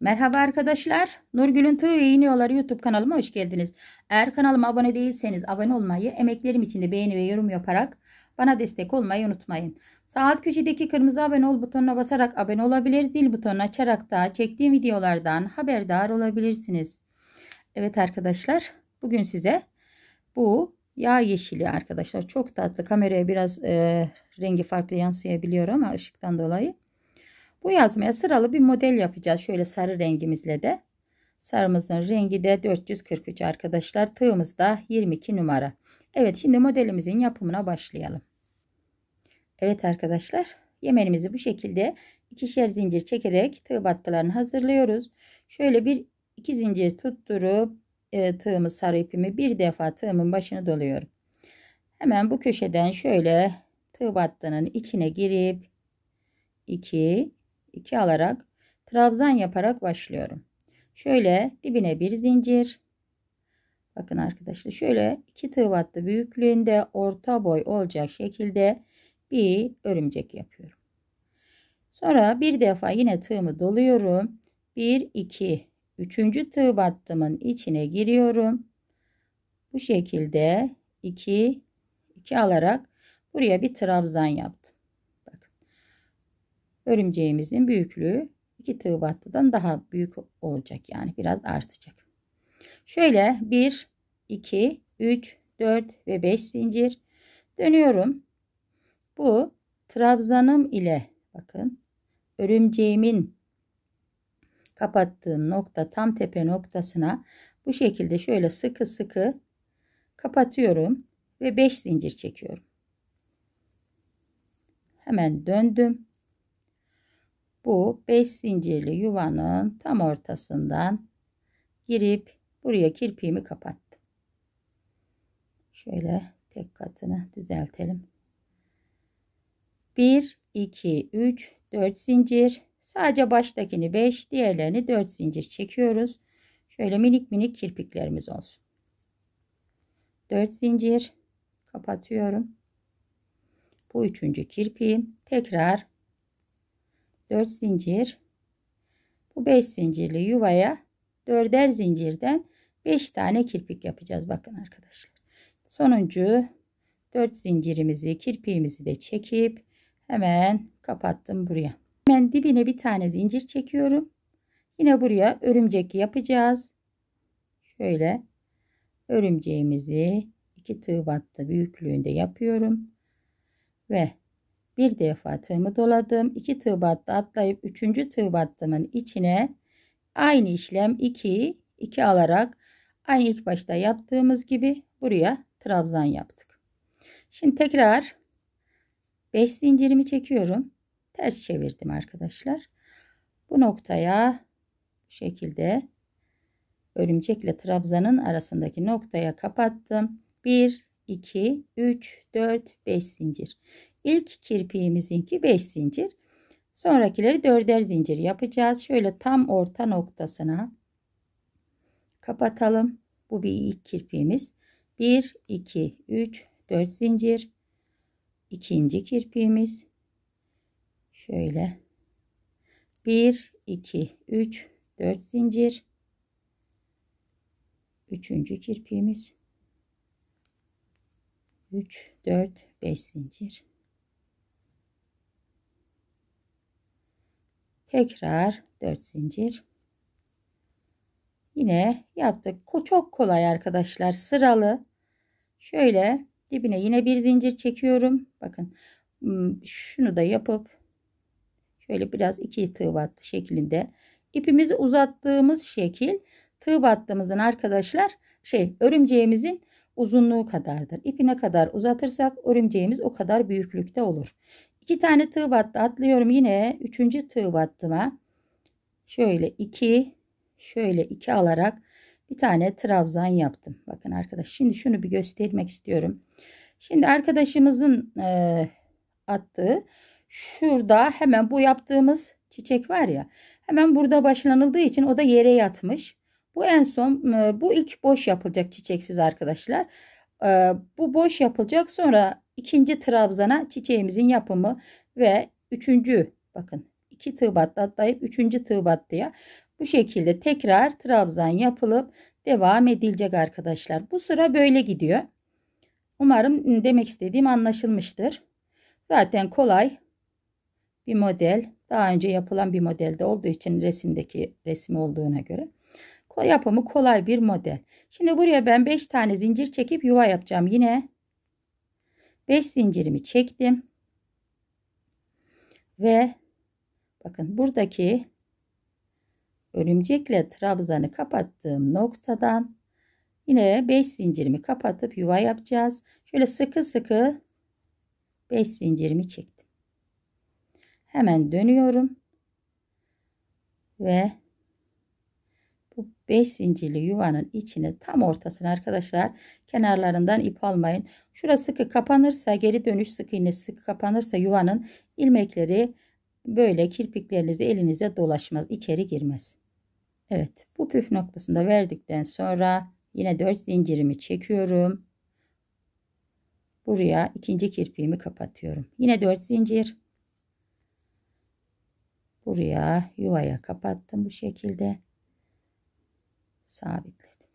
Merhaba arkadaşlar. Nurgül'ün Tığ ve İğniyorlar YouTube kanalıma hoş geldiniz. Eğer kanalıma abone değilseniz abone olmayı, emeklerim için de beğeni ve yorum yaparak bana destek olmayı unutmayın. Saat köşedeki kırmızı abone ol butonuna basarak abone olabilir, zil butonunu açarak da çektiğim videolardan haberdar olabilirsiniz. Evet arkadaşlar, bugün size bu yağ yeşili arkadaşlar çok tatlı. Kameraya biraz e, rengi farklı yansıyabiliyor ama ışıktan dolayı. Bu yazmaya sıralı bir model yapacağız. Şöyle sarı rengimizle de. Sarımızın rengi de 443 arkadaşlar. Tığımız da 22 numara. Evet şimdi modelimizin yapımına başlayalım. Evet arkadaşlar yemenimizi bu şekilde ikişer zincir çekerek tığ battılarını hazırlıyoruz. Şöyle bir iki zincir tutturup e, tığımı sarı ipimi bir defa tığımın başını doluyorum. Hemen bu köşeden şöyle tığ battının içine girip 2 2 alarak trabzan yaparak başlıyorum. Şöyle dibine bir zincir. Bakın arkadaşlar şöyle 2 tığ battı büyüklüğünde orta boy olacak şekilde bir örümcek yapıyorum. Sonra bir defa yine tığımı doluyorum. 1 2 3. tığ battımın içine giriyorum. Bu şekilde 2 2 alarak buraya bir trabzan yaptım örümceğimizin büyüklüğü iki tığ battıdan daha büyük olacak. Yani biraz artacak. Şöyle 1, 2, 3, 4 ve 5 zincir dönüyorum. Bu trabzanım ile bakın örümceğimin kapattığım nokta tam tepe noktasına bu şekilde şöyle sıkı sıkı kapatıyorum ve 5 zincir çekiyorum. Hemen döndüm bu 5 zincirli yuvanın tam ortasından girip buraya kirpiğimi kapattım. Şöyle tek katını düzeltelim. 1 2 3 4 zincir. Sadece baştakini 5, diğerlerini 4 zincir çekiyoruz. Şöyle minik minik kirpiklerimiz olsun. 4 zincir kapatıyorum. Bu üçüncü kirpiğim. Tekrar 4 zincir bu 5 zincirli yuvaya 4'er zincirden 5 tane kirpik yapacağız bakın arkadaşlar sonuncu 4 zincirimizi kirpiğimizi de çekip hemen kapattım buraya hemen dibine bir tane zincir çekiyorum yine buraya örümcek yapacağız şöyle örümceğimizi iki tığ battı büyüklüğünde yapıyorum ve bir defa tığımı doladım. 2 tığ battı atlayıp 3. tığ battımın içine aynı işlem 2 2 alarak aynı ilk başta yaptığımız gibi buraya trabzan yaptık. Şimdi tekrar 5 zincirimi çekiyorum. Ters çevirdim arkadaşlar. Bu noktaya bu şekilde örümcekle trabzanın arasındaki noktaya kapattım. 1 2 3 4 5 zincir. İlk kirpiğimizinki 5 zincir. Sonrakileri dörder zincir yapacağız. Şöyle tam orta noktasına kapatalım. Bu bir ilk kirpiğimiz. 1, 2, 3, 4 zincir. İkinci kirpiğimiz. Şöyle. 1, 2, 3, 4 zincir. Üçüncü kirpiğimiz. 3, 4, 5 zincir. tekrar 4 zincir yine yaptık çok kolay arkadaşlar sıralı şöyle dibine yine bir zincir çekiyorum bakın hmm, şunu da yapıp şöyle biraz iki tığ battı şeklinde ipimizi uzattığımız şekil tığ battığımızın arkadaşlar şey örümceğimizin uzunluğu kadardır. İpi ne kadar uzatırsak örümceğimiz o kadar büyüklükte olur. 2 tane tığ battı atlıyorum yine 3. tığ battıma şöyle 2 şöyle 2 alarak bir tane trabzan yaptım. Bakın arkadaş şimdi şunu bir göstermek istiyorum. Şimdi arkadaşımızın e, attığı şurada hemen bu yaptığımız çiçek var ya hemen burada başlanıldığı için o da yere yatmış. Bu en son e, bu ilk boş yapılacak çiçeksiz arkadaşlar. E, bu boş yapılacak sonra ikinci trabzana çiçeğimizin yapımı ve üçüncü bakın iki tığ battı atlayıp üçüncü tığ battıya bu şekilde tekrar trabzan yapılıp devam edilecek arkadaşlar. Bu sıra böyle gidiyor. Umarım demek istediğim anlaşılmıştır. Zaten kolay bir model. Daha önce yapılan bir modelde olduğu için resimdeki resmi olduğuna göre. Yapımı kolay bir model. Şimdi buraya ben 5 tane zincir çekip yuva yapacağım. Yine 5 zincirimi çektim. Ve bakın buradaki örümcekle trabzanı kapattığım noktadan yine 5 zincirimi kapatıp yuva yapacağız. Şöyle sıkı sıkı 5 zincirimi çektim. Hemen dönüyorum ve bu 5 zincirli yuvanın içine tam ortasına arkadaşlar kenarlarından ip almayın. Şurası sıkı kapanırsa geri dönüş sık iğne sıkı kapanırsa yuvanın ilmekleri böyle kirpikleriniz elinize dolaşmaz içeri girmez. Evet bu püf noktasında verdikten sonra yine 4 zincirimi çekiyorum. Buraya ikinci kirpiğimi kapatıyorum. Yine 4 zincir. Buraya yuvaya kapattım bu şekilde sabitledim.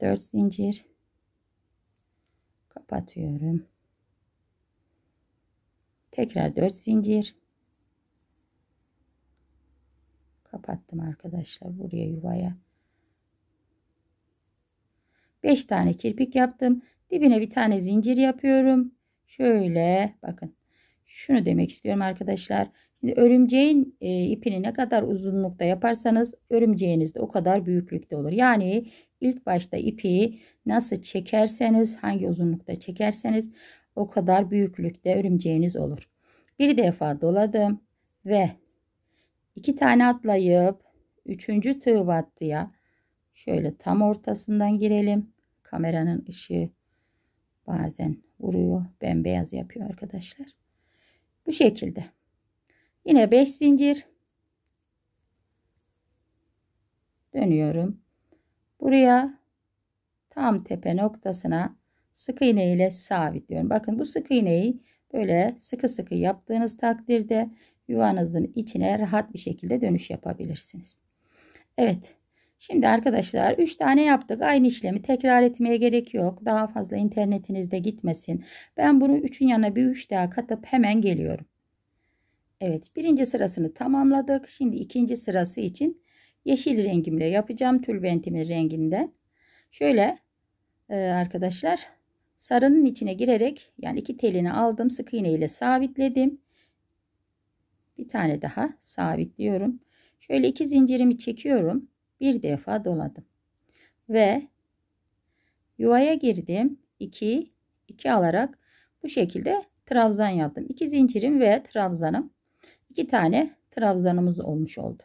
4 zincir kapatıyorum. Tekrar 4 zincir kapattım arkadaşlar buraya yuvaya. 5 tane kirpik yaptım. Dibine bir tane zincir yapıyorum. Şöyle bakın. Şunu demek istiyorum arkadaşlar. Şimdi örümceğin e, ipini ne kadar uzunlukta yaparsanız örümceğiniz de o kadar büyüklükte olur. Yani ilk başta ipi nasıl çekerseniz hangi uzunlukta çekerseniz o kadar büyüklükte örümceğiniz olur. Bir defa doladım ve iki tane atlayıp üçüncü tığ battıya şöyle tam ortasından girelim. Kameranın ışığı bazen vuruyor. Bembeyaz yapıyor arkadaşlar. Bu şekilde. Yine 5 zincir. Dönüyorum. Buraya tam tepe noktasına sık iğne ile sabitliyorum. Bakın bu sık iğneyi böyle sıkı sıkı yaptığınız takdirde yuvanızın içine rahat bir şekilde dönüş yapabilirsiniz. Evet. Şimdi arkadaşlar 3 tane yaptık. Aynı işlemi tekrar etmeye gerek yok. Daha fazla internetinizde gitmesin. Ben bunu 3'ün yanına bir 3 daha katıp hemen geliyorum. Evet birinci sırasını tamamladık. Şimdi ikinci sırası için yeşil rengimle yapacağım. Tülbentimin renginde. Şöyle e, arkadaşlar sarının içine girerek yani iki telini aldım. Sık iğne ile sabitledim. Bir tane daha sabitliyorum. Şöyle iki zincirimi çekiyorum. Bir defa doladım. Ve yuvaya girdim. 2 2 alarak bu şekilde trabzan yaptım. 2 zincirim ve trabzanım iki tane trabzanımız olmuş oldu.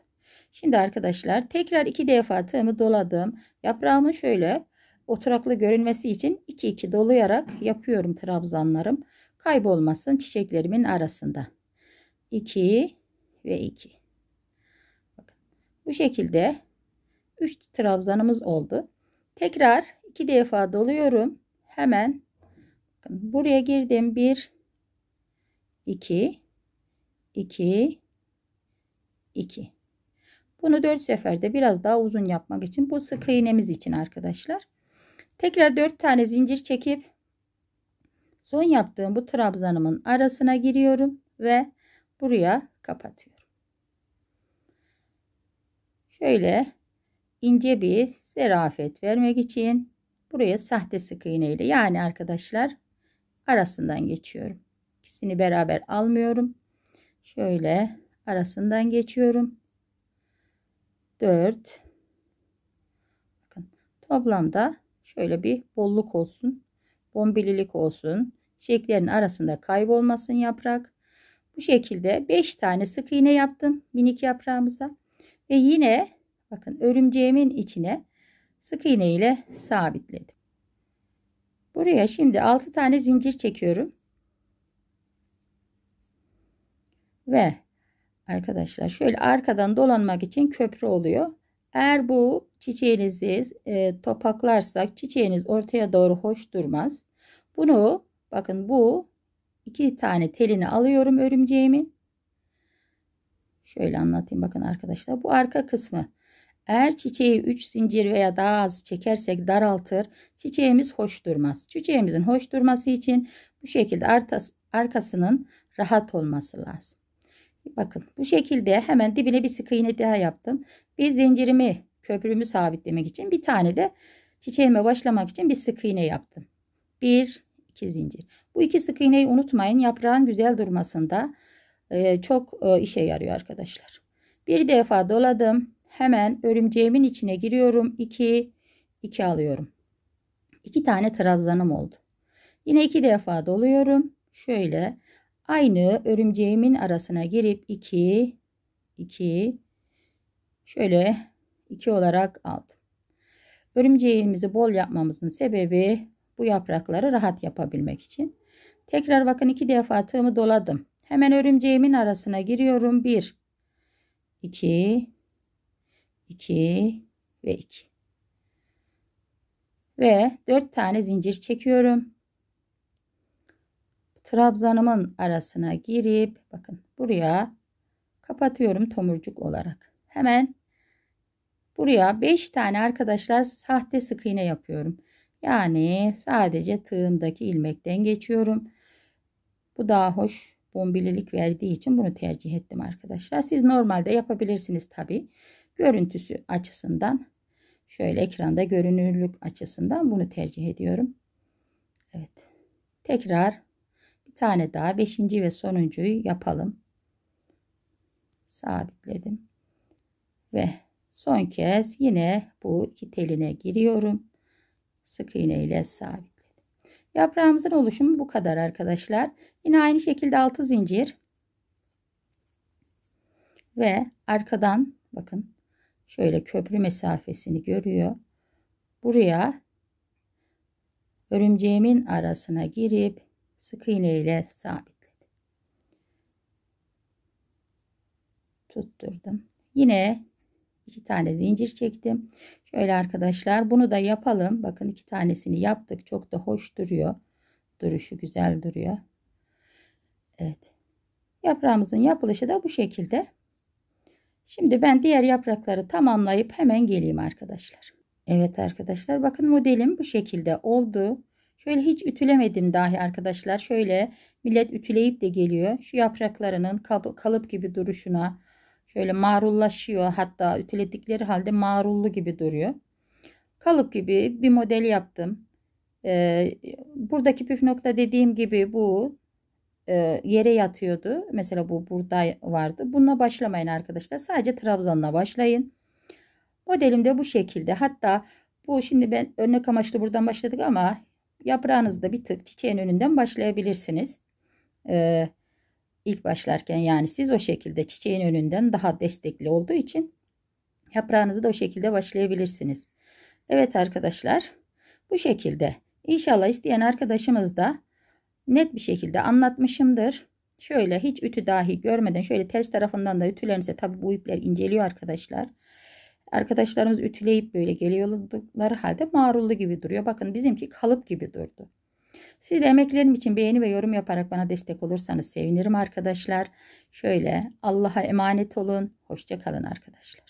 Şimdi arkadaşlar tekrar iki defa tığımı doladım. Yaprağımın şöyle oturaklı görünmesi için 2 2 dolayarak yapıyorum trabzanlarım. Kaybolmasın çiçeklerimin arasında. 2 ve 2. bu şekilde 3 trabzanımız oldu. Tekrar 2 defa doluyorum. Hemen buraya girdim. 1 2 2 2 bunu 4 seferde biraz daha uzun yapmak için bu sık iğnemiz için arkadaşlar tekrar 4 tane zincir çekip son yaptığım bu trabzanımın arasına giriyorum ve buraya kapatıyorum şöyle ince bir zerafet vermek için buraya sahte sık iğne ile yani arkadaşlar arasından geçiyorum ikisini beraber almıyorum şöyle arasından geçiyorum 4 bakın toplamda şöyle bir bolluk olsun bombililik olsun çiçeklerin arasında kaybolmasın yaprak bu şekilde 5 tane sık iğne yaptım minik yaprağımıza ve yine bakın örümceğimin içine sık iğne ile sabitledim buraya şimdi 6 tane zincir çekiyorum ve arkadaşlar şöyle arkadan dolanmak için köprü oluyor. Eğer bu çiçeğinizi e, topaklarsak çiçeğiniz ortaya doğru hoş durmaz. Bunu bakın bu iki tane telini alıyorum örümceğimin. Şöyle anlatayım bakın arkadaşlar. Bu arka kısmı. Eğer çiçeği 3 zincir veya daha az çekersek daraltır. Çiçeğimiz hoş durmaz. Çiçeğimizin hoş durması için bu şekilde arkasının rahat olması lazım. Bakın bu şekilde hemen dibine bir sık iğne daha yaptım. Bir zincirimi köprümü sabitlemek için bir tane de çiçeğime başlamak için bir sık iğne yaptım. Bir iki zincir. Bu iki sık iğneyi unutmayın. Yaprağın güzel durmasında e, çok e, işe yarıyor arkadaşlar. Bir defa doladım. Hemen örümceğimin içine giriyorum. 2 2 alıyorum. 2 tane trabzanım oldu. Yine iki defa doluyorum. Şöyle Aynı örümceğimin arasına girip 2 2 şöyle 2 olarak aldım. Örümceğimizi bol yapmamızın sebebi bu yaprakları rahat yapabilmek için. Tekrar bakın iki defa tığımı doladım. Hemen örümceğimin arasına giriyorum. 1 2 2 ve 2 ve 4 tane zincir çekiyorum trabzanımın arasına girip bakın buraya kapatıyorum tomurcuk olarak. Hemen buraya 5 tane arkadaşlar sahte sık iğne yapıyorum. Yani sadece tığımdaki ilmekten geçiyorum. Bu daha hoş bombililik verdiği için bunu tercih ettim arkadaşlar. Siz normalde yapabilirsiniz tabi. Görüntüsü açısından şöyle ekranda görünürlük açısından bunu tercih ediyorum. Evet. Tekrar tane daha beşinci ve sonuncuyu yapalım. Sabitledim. Ve son kez yine bu iki teline giriyorum. Sık iğne ile sabitledim. Yaprağımızın oluşumu bu kadar arkadaşlar. Yine aynı şekilde altı zincir. Ve arkadan bakın şöyle köprü mesafesini görüyor. Buraya örümceğimin arasına girip sık iğne ile sabitledim. Tutturdum. Yine iki tane zincir çektim. Şöyle arkadaşlar bunu da yapalım. Bakın iki tanesini yaptık. Çok da hoş duruyor. Duruşu güzel duruyor. Evet. Yaprağımızın yapılışı da bu şekilde. Şimdi ben diğer yaprakları tamamlayıp hemen geleyim arkadaşlar. Evet arkadaşlar bakın modelim bu şekilde oldu. Şöyle hiç ütülemedim dahi arkadaşlar. Şöyle millet ütüleyip de geliyor. Şu yapraklarının kalıp gibi duruşuna şöyle marullaşıyor. Hatta ütüledikleri halde marullu gibi duruyor. Kalıp gibi bir model yaptım. Ee, buradaki püf nokta dediğim gibi bu e, yere yatıyordu. Mesela bu burada vardı. Bununla başlamayın arkadaşlar. Sadece trabzanla başlayın. Modelim de bu şekilde. Hatta bu şimdi ben örnek amaçlı buradan başladık ama Yaprağınızı bir tık çiçeğin önünden başlayabilirsiniz. Ee, ilk başlarken yani siz o şekilde çiçeğin önünden daha destekli olduğu için yaprağınızı da o şekilde başlayabilirsiniz. Evet arkadaşlar bu şekilde İnşallah isteyen arkadaşımız da net bir şekilde anlatmışımdır. Şöyle hiç ütü dahi görmeden şöyle ters tarafından da ütülerinize tabi bu ipler inceliyor arkadaşlar. Arkadaşlarımız ütüleyip böyle geliyorlar halde marullu gibi duruyor. Bakın bizimki kalıp gibi durdu. Siz de emeklerim için beğeni ve yorum yaparak bana destek olursanız sevinirim arkadaşlar. Şöyle Allah'a emanet olun. Hoşça kalın arkadaşlar.